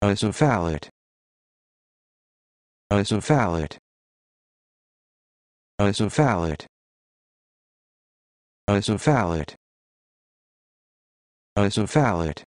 isovalid isovalid isovalid isovalid isovalid